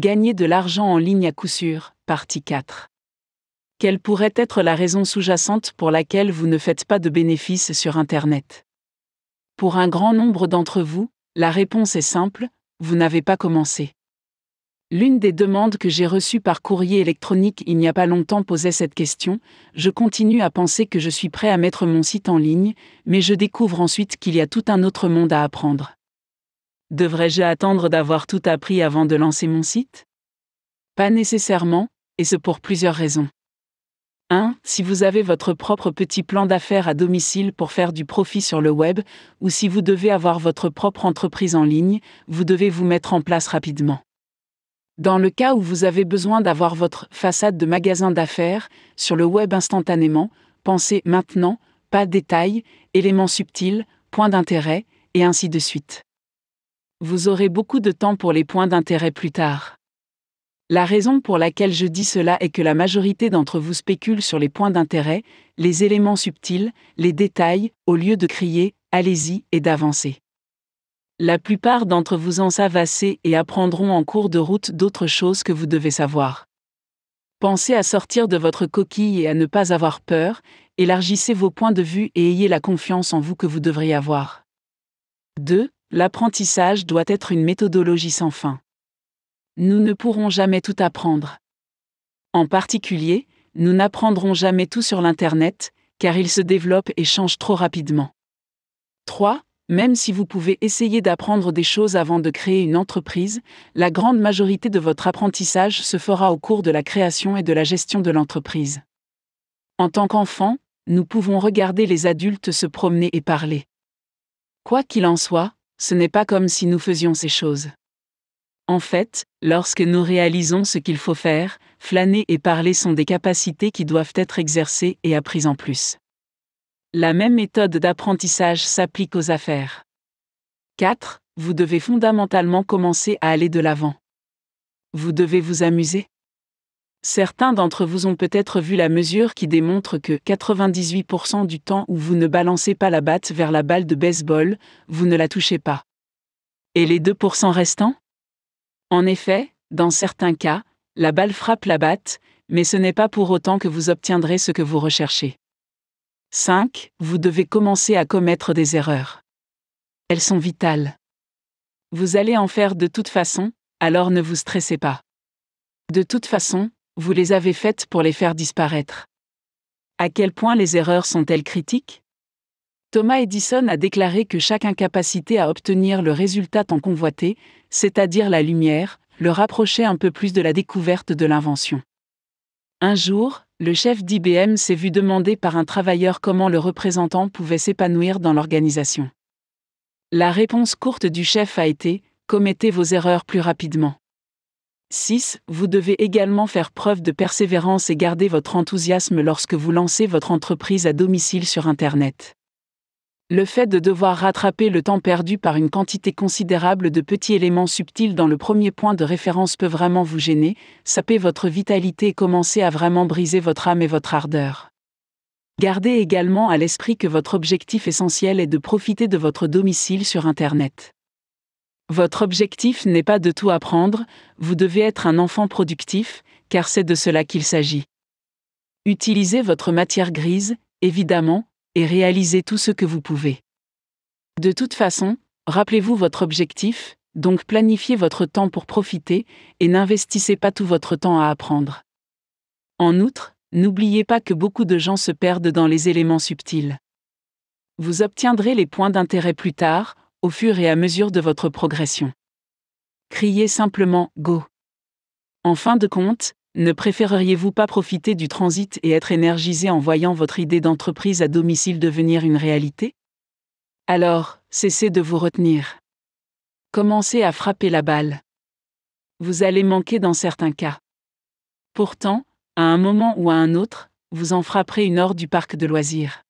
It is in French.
Gagner de l'argent en ligne à coup sûr, partie 4. Quelle pourrait être la raison sous-jacente pour laquelle vous ne faites pas de bénéfices sur Internet Pour un grand nombre d'entre vous, la réponse est simple, vous n'avez pas commencé. L'une des demandes que j'ai reçues par courrier électronique il n'y a pas longtemps posait cette question, je continue à penser que je suis prêt à mettre mon site en ligne, mais je découvre ensuite qu'il y a tout un autre monde à apprendre. Devrais-je attendre d'avoir tout appris avant de lancer mon site Pas nécessairement, et ce pour plusieurs raisons. 1. Si vous avez votre propre petit plan d'affaires à domicile pour faire du profit sur le web, ou si vous devez avoir votre propre entreprise en ligne, vous devez vous mettre en place rapidement. Dans le cas où vous avez besoin d'avoir votre façade de magasin d'affaires sur le web instantanément, pensez maintenant, pas détails, éléments subtils, points d'intérêt, et ainsi de suite vous aurez beaucoup de temps pour les points d'intérêt plus tard. La raison pour laquelle je dis cela est que la majorité d'entre vous spéculent sur les points d'intérêt, les éléments subtils, les détails, au lieu de crier ⁇ Allez-y ⁇ et d'avancer. La plupart d'entre vous en savassez et apprendront en cours de route d'autres choses que vous devez savoir. Pensez à sortir de votre coquille et à ne pas avoir peur, élargissez vos points de vue et ayez la confiance en vous que vous devriez avoir. 2. L'apprentissage doit être une méthodologie sans fin. Nous ne pourrons jamais tout apprendre. En particulier, nous n'apprendrons jamais tout sur l'Internet, car il se développe et change trop rapidement. 3. Même si vous pouvez essayer d'apprendre des choses avant de créer une entreprise, la grande majorité de votre apprentissage se fera au cours de la création et de la gestion de l'entreprise. En tant qu'enfant, nous pouvons regarder les adultes se promener et parler. Quoi qu'il en soit, ce n'est pas comme si nous faisions ces choses. En fait, lorsque nous réalisons ce qu'il faut faire, flâner et parler sont des capacités qui doivent être exercées et apprises en plus. La même méthode d'apprentissage s'applique aux affaires. 4. Vous devez fondamentalement commencer à aller de l'avant. Vous devez vous amuser. Certains d'entre vous ont peut-être vu la mesure qui démontre que 98% du temps où vous ne balancez pas la batte vers la balle de baseball, vous ne la touchez pas. Et les 2% restants En effet, dans certains cas, la balle frappe la batte, mais ce n'est pas pour autant que vous obtiendrez ce que vous recherchez. 5. Vous devez commencer à commettre des erreurs. Elles sont vitales. Vous allez en faire de toute façon, alors ne vous stressez pas. De toute façon, vous les avez faites pour les faire disparaître. À quel point les erreurs sont-elles critiques Thomas Edison a déclaré que chaque incapacité à obtenir le résultat tant convoité, c'est-à-dire la lumière, le rapprochait un peu plus de la découverte de l'invention. Un jour, le chef d'IBM s'est vu demander par un travailleur comment le représentant pouvait s'épanouir dans l'organisation. La réponse courte du chef a été Commettez vos erreurs plus rapidement. 6. Vous devez également faire preuve de persévérance et garder votre enthousiasme lorsque vous lancez votre entreprise à domicile sur Internet. Le fait de devoir rattraper le temps perdu par une quantité considérable de petits éléments subtils dans le premier point de référence peut vraiment vous gêner, saper votre vitalité et commencer à vraiment briser votre âme et votre ardeur. Gardez également à l'esprit que votre objectif essentiel est de profiter de votre domicile sur Internet. Votre objectif n'est pas de tout apprendre, vous devez être un enfant productif, car c'est de cela qu'il s'agit. Utilisez votre matière grise, évidemment, et réalisez tout ce que vous pouvez. De toute façon, rappelez-vous votre objectif, donc planifiez votre temps pour profiter et n'investissez pas tout votre temps à apprendre. En outre, n'oubliez pas que beaucoup de gens se perdent dans les éléments subtils. Vous obtiendrez les points d'intérêt plus tard, au fur et à mesure de votre progression. Criez simplement Go. En fin de compte, ne préféreriez-vous pas profiter du transit et être énergisé en voyant votre idée d'entreprise à domicile devenir une réalité Alors, cessez de vous retenir. Commencez à frapper la balle. Vous allez manquer dans certains cas. Pourtant, à un moment ou à un autre, vous en frapperez une hors du parc de loisirs.